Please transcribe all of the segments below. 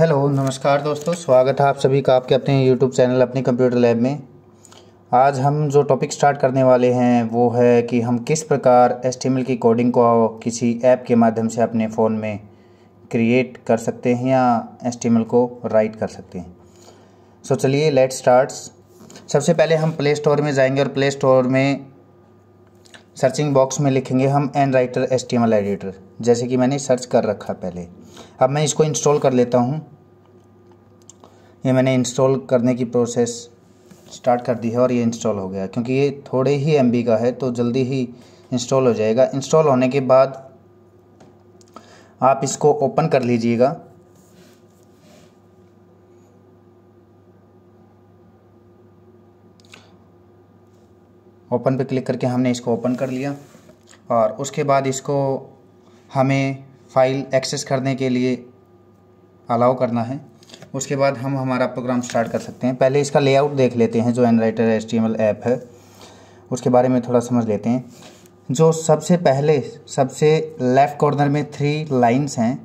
hello नमस्कार दोस्तों स्वागत है आप सभी का आपके अपने यूट्यूब चैनल अपने कंप्यूटर लैब में आज हम जो टॉपिक स्टार्ट करने वाले हैं वो है कि हम किस प्रकार एस की कोडिंग को किसी ऐप के माध्यम से अपने फ़ोन में क्रिएट कर सकते हैं या एस को राइट कर सकते हैं सो so, चलिए लेट स्टार्ट्स सबसे पहले हम प्ले स्टोर में जाएंगे और प्ले स्टोर में सर्चिंग बॉक्स में लिखेंगे हम एन राइटर एस एडिटर जैसे कि मैंने सर्च कर रखा पहले अब मैं इसको इंस्टॉल कर लेता हूँ ये मैंने इंस्टॉल करने की प्रोसेस स्टार्ट कर दी है और ये इंस्टॉल हो गया क्योंकि ये थोड़े ही एम का है तो जल्दी ही इंस्टॉल हो जाएगा इंस्टॉल होने के बाद आप इसको ओपन कर लीजिएगा ओपन पे क्लिक करके हमने इसको ओपन कर लिया और उसके बाद इसको हमें फाइल एक्सेस करने के लिए अलाउ करना है उसके बाद हम हमारा प्रोग्राम स्टार्ट कर सकते हैं पहले इसका लेआउट देख लेते हैं जो एनराइटर एस ऐप है उसके बारे में थोड़ा समझ लेते हैं जो सबसे पहले सबसे लेफ़्ट कॉर्नर में थ्री लाइंस हैं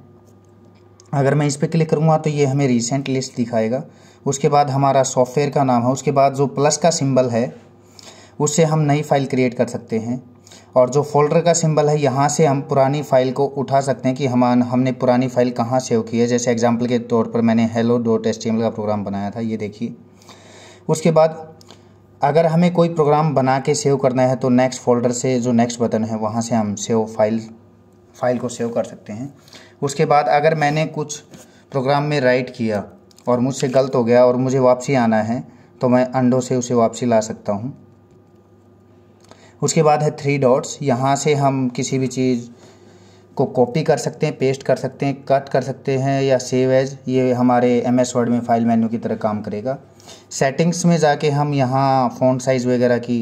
अगर मैं इस पर क्लिक करूँगा तो ये हमें रिसेंट लिस्ट दिखाएगा उसके बाद हमारा सॉफ्टवेयर का नाम है उसके बाद जो प्लस का सिंबल है उससे हम नई फाइल क्रिएट कर सकते हैं और जो फोल्डर का सिंबल है यहाँ से हम पुरानी फाइल को उठा सकते हैं कि हम हमने पुरानी फाइल कहाँ सेव की है जैसे एग्जाम्पल के तौर पर मैंने हेलो डॉट एस का प्रोग्राम बनाया था ये देखिए उसके बाद अगर हमें कोई प्रोग्राम बना के सेव करना है तो नेक्स्ट फोल्डर से जो नेक्स्ट बटन है वहाँ से हम सेव फाइल फाइल को सेव कर सकते हैं उसके बाद अगर मैंने कुछ प्रोग्राम में राइट किया और मुझसे गलत हो गया और मुझे वापसी आना है तो मैं अंडों से उसे वापसी ला सकता हूँ उसके बाद है थ्री डॉट्स यहाँ से हम किसी भी चीज़ को कॉपी कर सकते हैं पेस्ट कर सकते हैं कट कर सकते हैं या सेव एज ये हमारे एम एस वर्ड में फाइल मेन्यू की तरह काम करेगा सेटिंग्स में जाके हम यहाँ फ़ॉन्ट साइज़ वगैरह की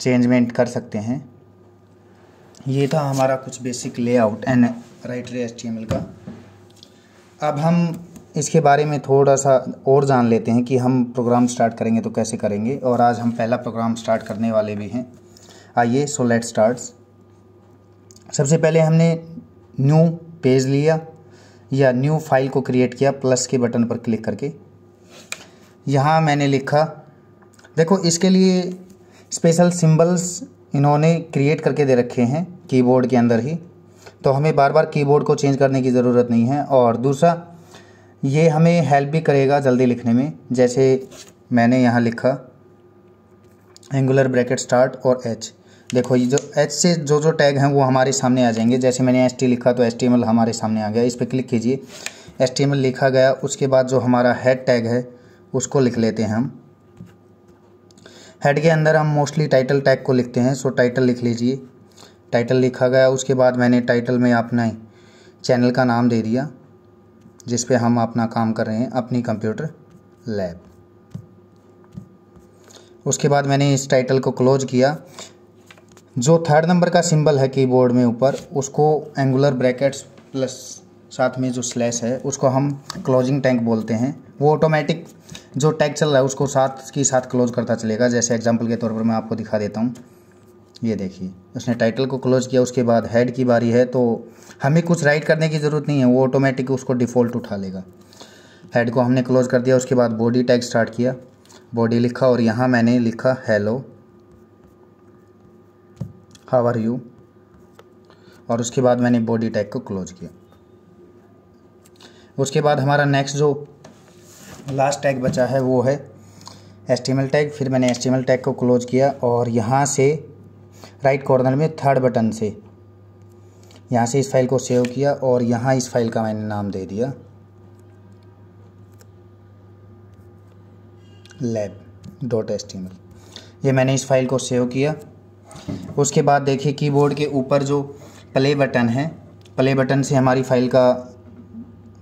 चेंजमेंट कर सकते हैं ये था हमारा कुछ basic layout and writer H का अब हम इसके बारे में थोड़ा सा और जान लेते हैं कि हम प्रोग्राम स्टार्ट करेंगे तो कैसे करेंगे और आज हम पहला प्रोग्राम स्टार्ट करने वाले भी हैं आइए सो लेट स्टार्ट सबसे पहले हमने न्यू पेज लिया या न्यू फाइल को क्रिएट किया प्लस के बटन पर क्लिक करके यहाँ मैंने लिखा देखो इसके लिए स्पेशल सिंबल्स इन्होंने क्रिएट करके दे रखे हैं कीबोर्ड के अंदर ही तो हमें बार बार कीबोर्ड को चेंज करने की ज़रूरत नहीं है और दूसरा ये हमें हेल्प भी करेगा जल्दी लिखने में जैसे मैंने यहाँ लिखा एंगुलर ब्रैकेट स्टार्ट और एच देखो ये जो एच से जो जो टैग हैं वो हमारे सामने आ जाएंगे जैसे मैंने एस टी लिखा तो एस टी एम एल हमारे सामने आ गया इस पर क्लिक कीजिए एस टी एम एल लिखा गया उसके बाद जो हमारा हेड टैग है उसको लिख लेते हैं हम हेड के अंदर हम मोस्टली टाइटल टैग को लिखते हैं सो टाइटल लिख लीजिए टाइटल लिखा गया उसके बाद मैंने टाइटल में अपना चैनल का नाम दे दिया जिस पे हम अपना काम कर रहे हैं अपनी कंप्यूटर लैब उसके बाद मैंने इस टाइटल को क्लोज किया जो थर्ड नंबर का सिंबल है कीबोर्ड में ऊपर उसको एंगुलर ब्रैकेट्स प्लस साथ में जो स्लैश है उसको हम क्लोजिंग टैंक बोलते हैं वो ऑटोमेटिक जो टैग चल रहा है उसको साथ के साथ क्लोज करता चलेगा जैसे एग्जांपल के तौर पर मैं आपको दिखा देता हूँ ये देखिए उसने टाइटल को क्लोज किया उसके बाद हेड की बारी है तो हमें कुछ राइट करने की ज़रूरत नहीं है वो ऑटोमेटिक उसको डिफ़ॉल्ट उठा लेगा हेड को हमने क्लोज कर दिया उसके बाद बॉडी टैग स्टार्ट किया बॉडी लिखा और यहाँ मैंने लिखा हेलो हाव आर यू और उसके बाद मैंने बॉडी टैग को क्लोज किया उसके बाद हमारा नेक्स्ट जो लास्ट टैग बचा है वो है एस टैग फिर मैंने एस टैग को क्लोज किया और यहाँ से राइट कॉर्नर में थर्ड बटन से यहाँ से इस फाइल को सेव किया और यहाँ इस फाइल का मैंने नाम दे दिया लैब डॉट एस ये मैंने इस फाइल को सेव किया उसके बाद देखिए कीबोर्ड के ऊपर जो प्ले बटन है प्ले बटन से हमारी फाइल का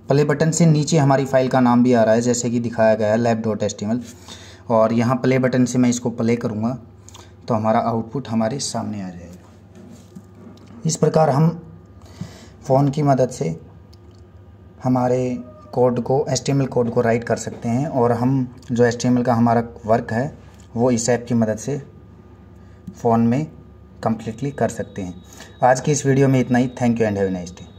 प्ले बटन से नीचे हमारी फाइल का नाम भी आ रहा है जैसे कि दिखाया गया है लैब डॉट एस और यहाँ प्ले बटन से मैं इसको प्ले करूँगा तो हमारा आउटपुट हमारे सामने आ जाएगा इस प्रकार हम फ़ोन की मदद से हमारे कोड को एस कोड को राइट कर सकते हैं और हम जो एस का हमारा वर्क है वो इस ऐप की मदद से फ़ोन में कम्प्लीटली कर सकते हैं आज की इस वीडियो में इतना ही thank you and have nice day